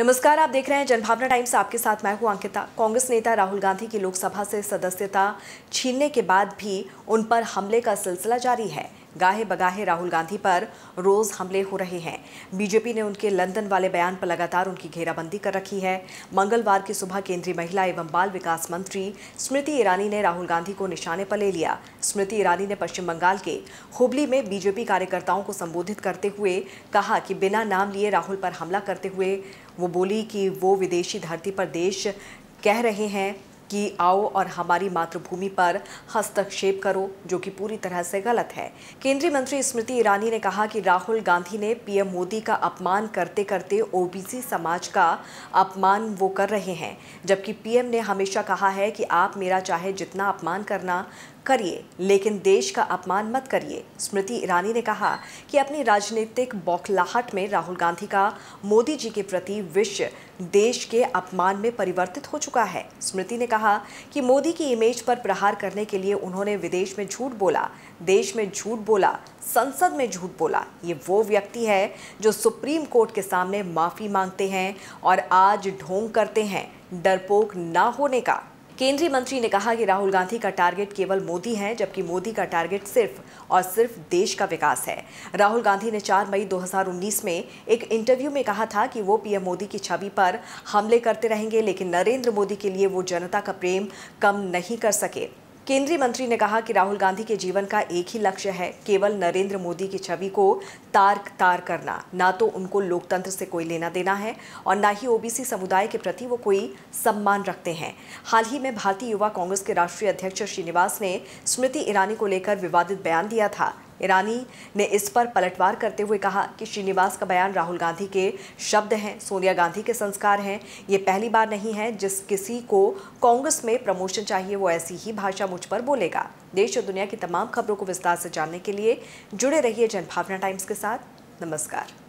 नमस्कार आप देख रहे हैं जनभावना टाइम्स आपके साथ मैं हूं अंकिता कांग्रेस नेता राहुल गांधी की लोकसभा से सदस्यता छीनने के बाद भी उन पर हमले का सिलसिला जारी है गाहे बगाहे राहुल गांधी पर रोज हमले हो रहे हैं बीजेपी ने उनके लंदन वाले बयान पर लगातार उनकी घेराबंदी कर रखी है मंगलवार की सुबह केंद्रीय महिला एवं बाल विकास मंत्री स्मृति ईरानी ने राहुल गांधी को निशाने पर ले लिया स्मृति ईरानी ने पश्चिम बंगाल के हुबली में बीजेपी कार्यकर्ताओं को संबोधित करते हुए कहा कि बिना नाम लिए राहुल पर हमला करते हुए वो बोली कि वो विदेशी धरती पर देश कह रहे हैं कि आओ और हमारी मातृभूमि पर हस्तक्षेप करो जो कि पूरी तरह से गलत है केंद्रीय मंत्री स्मृति ईरानी ने कहा कि राहुल गांधी ने पीएम मोदी का अपमान करते करते ओबीसी समाज का अपमान वो कर रहे हैं जबकि पीएम ने हमेशा कहा है कि आप मेरा चाहे जितना अपमान करना करिए लेकिन देश का अपमान मत करिए स्मृति ईरानी ने कहा कि अपनी राजनीतिक बौखलाहट में राहुल गांधी का मोदी जी के प्रति विश्व देश के अपमान में परिवर्तित हो चुका है स्मृति ने कहा कि मोदी की इमेज पर प्रहार करने के लिए उन्होंने विदेश में झूठ बोला देश में झूठ बोला संसद में झूठ बोला ये वो व्यक्ति है जो सुप्रीम कोर्ट के सामने माफ़ी मांगते हैं और आज ढोंग करते हैं डरपोक ना होने का केंद्रीय मंत्री ने कहा कि राहुल गांधी का टारगेट केवल मोदी है जबकि मोदी का टारगेट सिर्फ और सिर्फ देश का विकास है राहुल गांधी ने 4 मई 2019 में एक इंटरव्यू में कहा था कि वो पीएम मोदी की छवि पर हमले करते रहेंगे लेकिन नरेंद्र मोदी के लिए वो जनता का प्रेम कम नहीं कर सके केंद्रीय मंत्री ने कहा कि राहुल गांधी के जीवन का एक ही लक्ष्य है केवल नरेंद्र मोदी की छवि को तार तार करना ना तो उनको लोकतंत्र से कोई लेना देना है और ना ही ओबीसी समुदाय के प्रति वो कोई सम्मान रखते हैं हाल ही में भारतीय युवा कांग्रेस के राष्ट्रीय अध्यक्ष श्रीनिवास ने स्मृति ईरानी को लेकर विवादित बयान दिया था ईरानी ने इस पर पलटवार करते हुए कहा कि श्रीनिवास का बयान राहुल गांधी के शब्द हैं सोनिया गांधी के संस्कार हैं ये पहली बार नहीं है जिस किसी को कांग्रेस में प्रमोशन चाहिए वो ऐसी ही भाषा मुझ पर बोलेगा देश और दुनिया की तमाम खबरों को विस्तार से जानने के लिए जुड़े रहिए जनभावना टाइम्स के साथ नमस्कार